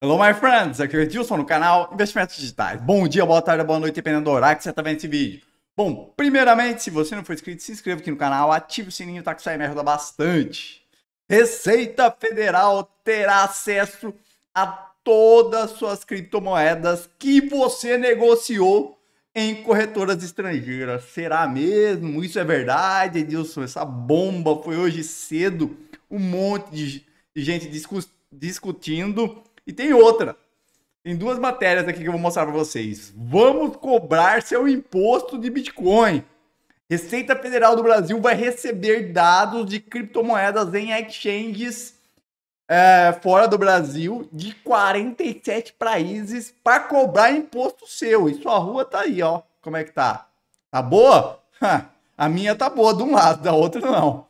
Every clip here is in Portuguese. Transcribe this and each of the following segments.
Hello, my friends! Aqui é o Edilson no canal Investimentos Digitais. Bom dia, boa tarde, boa noite, dependendo do horário que você está vendo esse vídeo. Bom, primeiramente, se você não for inscrito, se inscreva aqui no canal, ative o sininho, tá que isso aí me ajuda bastante. Receita Federal terá acesso a todas as suas criptomoedas que você negociou em corretoras estrangeiras. Será mesmo? Isso é verdade, Edilson? Essa bomba foi hoje cedo, um monte de gente discutindo e tem outra. Tem duas matérias aqui que eu vou mostrar para vocês. Vamos cobrar seu imposto de Bitcoin. Receita Federal do Brasil vai receber dados de criptomoedas em exchanges é, fora do Brasil de 47 países para cobrar imposto seu. E sua rua tá aí, ó. Como é que tá? Tá boa? A minha tá boa de um lado, da outra não.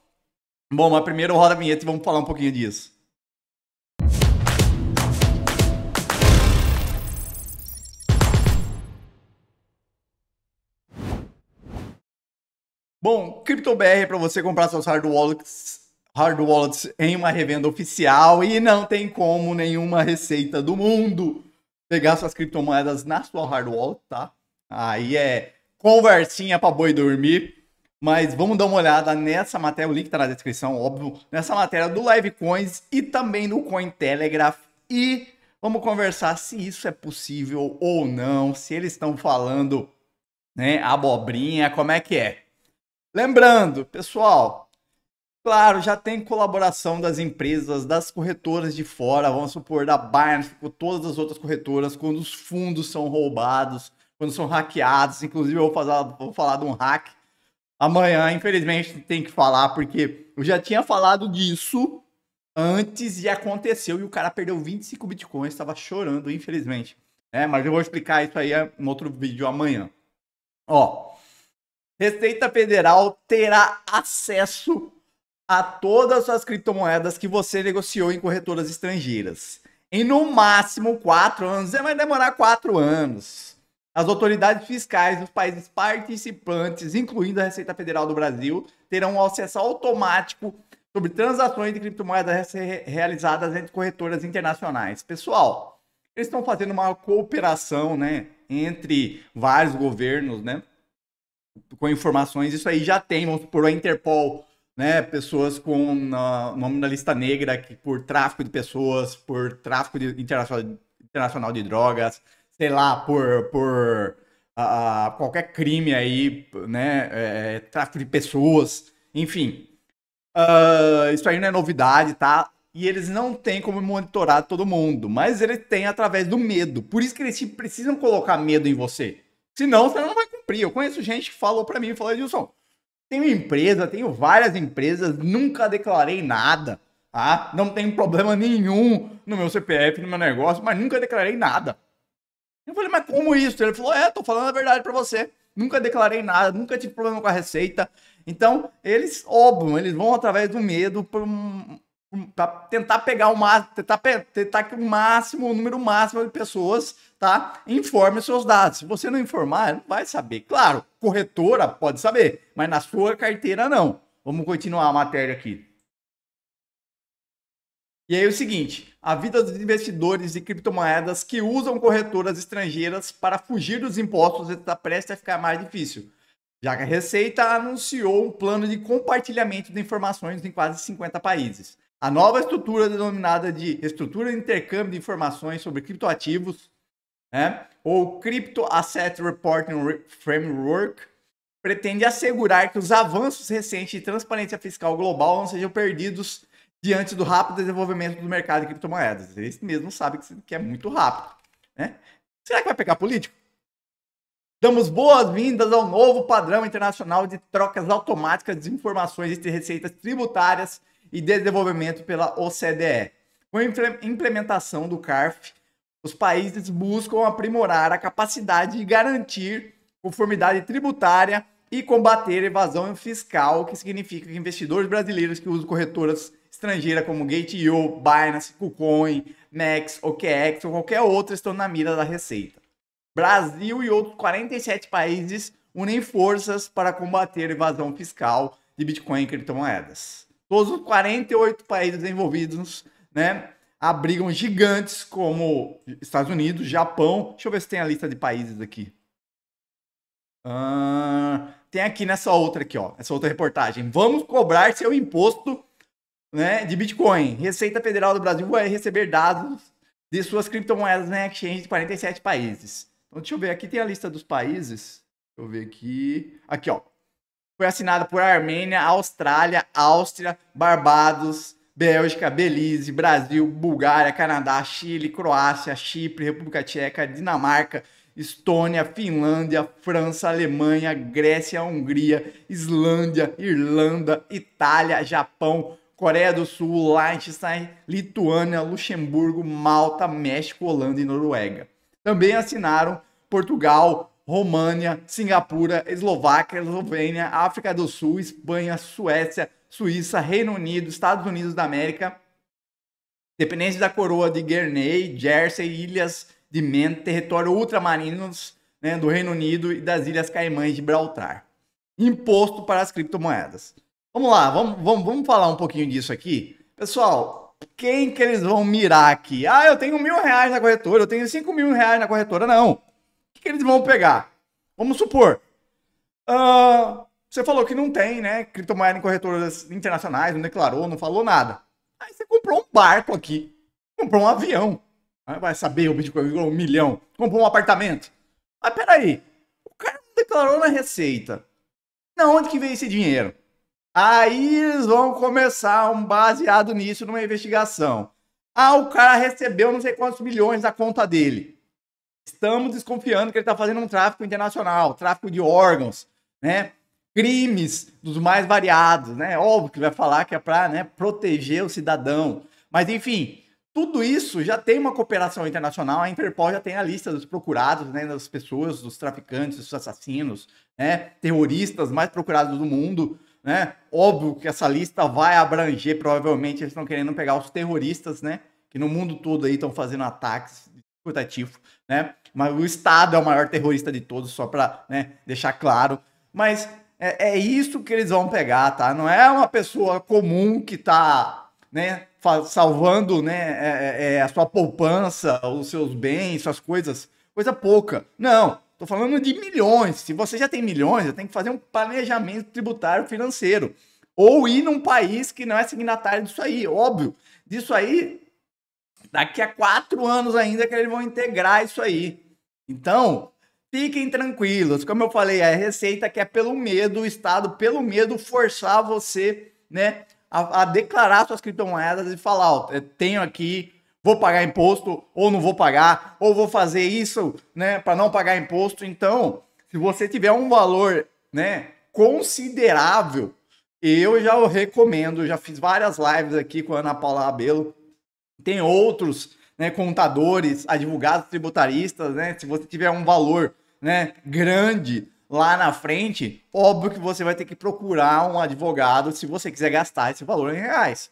Bom, mas primeiro roda a vinheta e vamos falar um pouquinho disso. Bom, CryptoBR é para você comprar seus hard wallets, hard wallets em uma revenda oficial e não tem como nenhuma receita do mundo pegar suas criptomoedas na sua hard wallet, tá? Aí é conversinha para boi dormir. Mas vamos dar uma olhada nessa matéria, o link está na descrição, óbvio, nessa matéria do Livecoins e também do Cointelegraph. E vamos conversar se isso é possível ou não, se eles estão falando, né, abobrinha, como é que é. Lembrando, pessoal, claro, já tem colaboração das empresas, das corretoras de fora, vamos supor, da Binance, com todas as outras corretoras, quando os fundos são roubados, quando são hackeados. Inclusive, eu vou falar, vou falar de um hack amanhã, infelizmente, tem que falar, porque eu já tinha falado disso antes e aconteceu, e o cara perdeu 25 bitcoins, estava chorando, infelizmente. É, mas eu vou explicar isso aí em outro vídeo amanhã. Ó, Receita Federal terá acesso a todas as suas criptomoedas que você negociou em corretoras estrangeiras. Em no máximo quatro anos, vai demorar quatro anos. As autoridades fiscais dos países participantes, incluindo a Receita Federal do Brasil, terão acesso automático sobre transações de criptomoedas realizadas entre corretoras internacionais. Pessoal, eles estão fazendo uma cooperação, né, entre vários governos, né? com informações, isso aí já tem, vamos supor, a Interpol, né? Pessoas com na, nome na lista negra que, por tráfico de pessoas, por tráfico de, internacional, internacional de drogas, sei lá, por, por uh, qualquer crime aí, né? É, tráfico de pessoas, enfim. Uh, isso aí não é novidade, tá? E eles não têm como monitorar todo mundo, mas eles têm através do medo. Por isso que eles precisam colocar medo em você. Senão você não vai PRI. Eu conheço gente que falou para mim, falou, Edilson, tenho empresa, tenho várias empresas, nunca declarei nada, tá? Não tem problema nenhum no meu CPF, no meu negócio, mas nunca declarei nada. Eu falei, mas como isso? Ele falou, é, tô falando a verdade para você. Nunca declarei nada, nunca tive problema com a receita. Então, eles, óbvio, eles vão através do medo por um, para tentar pegar o máximo, tentar, tentar que o máximo, o número máximo de pessoas, tá? Informe seus dados. Se você não informar, não vai saber. Claro, corretora pode saber, mas na sua carteira não. Vamos continuar a matéria aqui. E aí é o seguinte, a vida dos investidores de criptomoedas que usam corretoras estrangeiras para fugir dos impostos está prestes a ficar mais difícil, já que a Receita anunciou um plano de compartilhamento de informações em quase 50 países. A nova estrutura denominada de estrutura de intercâmbio de informações sobre criptoativos, né, ou Crypto Asset Reporting Framework, pretende assegurar que os avanços recentes de transparência fiscal global não sejam perdidos diante do rápido desenvolvimento do mercado de criptomoedas. Eles mesmo sabem que é muito rápido. Né? Será que vai pegar político? Damos boas-vindas ao novo padrão internacional de trocas automáticas de informações entre receitas tributárias e Desenvolvimento pela OCDE. Com a implementação do CARF, os países buscam aprimorar a capacidade de garantir conformidade tributária e combater evasão fiscal, o que significa que investidores brasileiros que usam corretoras estrangeiras como Gate.io, Binance, KuCoin, Max, OKEx ou qualquer outra estão na mira da Receita. Brasil e outros 47 países unem forças para combater evasão fiscal de Bitcoin e criptomoedas. Todos os 48 países envolvidos, né? Abrigam gigantes como Estados Unidos, Japão. Deixa eu ver se tem a lista de países aqui. Ah, tem aqui nessa outra aqui, ó. Essa outra reportagem. Vamos cobrar seu imposto né, de Bitcoin. Receita Federal do Brasil vai receber dados de suas criptomoedas na exchange de 47 países. Então, deixa eu ver. Aqui tem a lista dos países. Deixa eu ver aqui. Aqui, ó. Foi assinado por Armênia, Austrália, Áustria, Barbados, Bélgica, Belize, Brasil, Bulgária, Canadá, Chile, Croácia, Chipre, República Tcheca, Dinamarca, Estônia, Finlândia, França, Alemanha, Grécia, Hungria, Islândia, Irlanda, Itália, Japão, Coreia do Sul, Liechtenstein, Lituânia, Luxemburgo, Malta, México, Holanda e Noruega. Também assinaram Portugal, România, Singapura, Eslováquia, Eslovênia, África do Sul, Espanha, Suécia, Suíça, Reino Unido, Estados Unidos da América, dependência da coroa de Guernsey, Jersey, Ilhas de Man, território ultramarinos né, do Reino Unido e das Ilhas Caimã e Gibraltar. Imposto para as criptomoedas. Vamos lá, vamos, vamos, vamos falar um pouquinho disso aqui. Pessoal, quem que eles vão mirar aqui? Ah, eu tenho mil reais na corretora, eu tenho cinco mil reais na corretora. Não que, que eles vão pegar? Vamos supor. Uh, você falou que não tem, né? Criptomoeda em corretoras internacionais, não declarou, não falou nada. Aí você comprou um barco aqui, comprou um avião. Né, vai saber o Bitcoin um milhão. Comprou um apartamento. Mas peraí, o cara não declarou na receita. Na onde que veio esse dinheiro? Aí eles vão começar um baseado nisso numa investigação. Ah, o cara recebeu não sei quantos milhões da conta dele. Estamos desconfiando que ele está fazendo um tráfico internacional, tráfico de órgãos, né? crimes dos mais variados, né? Óbvio que vai falar que é para né, proteger o cidadão. Mas, enfim, tudo isso já tem uma cooperação internacional. A Interpol já tem a lista dos procurados, né, das pessoas, dos traficantes, dos assassinos, né, terroristas mais procurados do mundo. Né? Óbvio que essa lista vai abranger, provavelmente, eles estão querendo pegar os terroristas, né? Que no mundo todo aí estão fazendo ataques putativo, né? Mas o Estado é o maior terrorista de todos, só para né, deixar claro. Mas é, é, isso que eles vão pegar, tá? Não é uma pessoa comum que tá, né, salvando, né, é, é, é, a sua poupança, os seus bens, suas coisas, coisa pouca. Não, tô falando de milhões. Se você já tem milhões, já tem que fazer um planejamento tributário financeiro ou ir num país que não é signatário disso aí, óbvio. Disso aí daqui a quatro anos ainda que eles vão integrar isso aí. Então, fiquem tranquilos. Como eu falei, é receita que é pelo medo, o Estado, pelo medo, forçar você, né, a, a declarar suas criptomoedas e falar, ó, tenho aqui, vou pagar imposto ou não vou pagar, ou vou fazer isso, né, para não pagar imposto. Então, se você tiver um valor, né, considerável, eu já o recomendo, já fiz várias lives aqui com a Ana Paula Abelo tem outros né, contadores, advogados tributaristas, né? Se você tiver um valor né, grande lá na frente, óbvio que você vai ter que procurar um advogado se você quiser gastar esse valor em reais.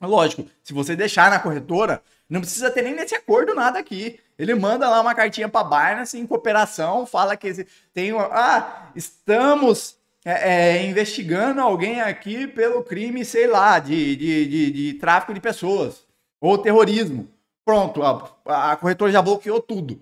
Lógico, se você deixar na corretora, não precisa ter nem nesse acordo nada aqui. Ele manda lá uma cartinha para a Barnes em cooperação, fala que tem uma, ah, estamos é, é, investigando alguém aqui pelo crime, sei lá, de, de, de, de tráfico de pessoas ou terrorismo. Pronto, a, a corretora já bloqueou tudo.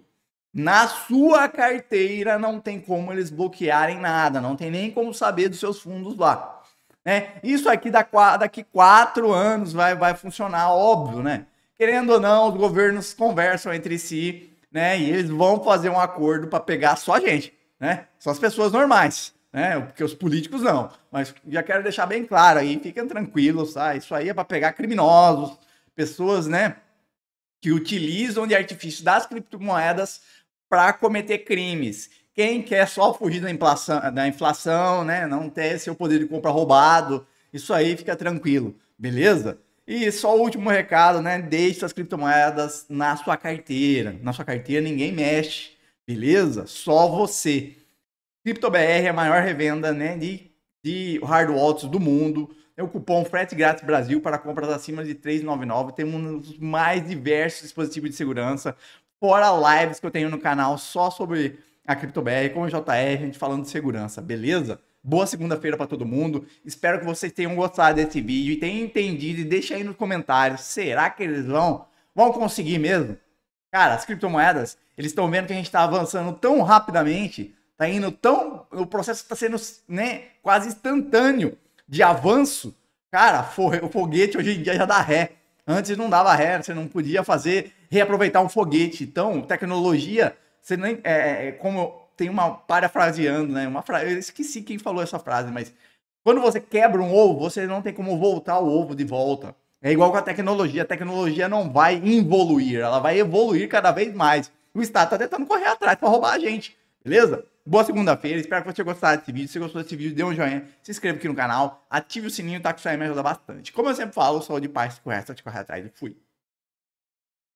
Na sua carteira não tem como eles bloquearem nada, não tem nem como saber dos seus fundos lá. Né? Isso aqui da, daqui quatro anos vai, vai funcionar, óbvio, né? Querendo ou não, os governos conversam entre si, né? E eles vão fazer um acordo para pegar só a gente, né? Só as pessoas normais, né? Porque os políticos não. Mas já quero deixar bem claro aí, fiquem tranquilos, tá? Isso aí é para pegar criminosos, pessoas, né, que utilizam de artifício das criptomoedas para cometer crimes. Quem quer só fugir da inflação, da inflação, né, não ter seu poder de compra roubado, isso aí fica tranquilo, beleza? E só o último recado, né? Deixe as criptomoedas na sua carteira. Na sua carteira ninguém mexe, beleza? Só você. CryptoBR é a maior revenda né, de, de hard wallets do mundo. É o cupom Frete Grátis Brasil para compras acima de 399. Temos um dos mais diversos dispositivos de segurança, fora lives que eu tenho no canal só sobre a CryptoBR, com o JR, a gente falando de segurança, beleza? Boa segunda-feira para todo mundo. Espero que vocês tenham gostado desse vídeo e tenham entendido. E deixa aí nos comentários, será que eles vão vão conseguir mesmo? Cara, as criptomoedas, eles estão vendo que a gente está avançando tão rapidamente, tá indo tão, o processo está sendo, né, quase instantâneo de avanço, cara, o foguete hoje em dia já dá ré. Antes não dava ré, você não podia fazer, reaproveitar um foguete. Então, tecnologia, você nem. É, é, é como tem uma parafraseando, né? Uma frase. Eu esqueci quem falou essa frase, mas quando você quebra um ovo, você não tem como voltar o ovo de volta. É igual com a tecnologia. A tecnologia não vai evoluir, ela vai evoluir cada vez mais. O Estado está tentando correr atrás para roubar a gente, beleza? Boa segunda-feira, espero que você tenha gostado desse vídeo. Se gostou desse vídeo, dê um joinha, se inscreva aqui no canal, ative o sininho, tá? Que isso aí me ajuda bastante. Como eu sempre falo, sou de paz, correto, te corre atrás e fui.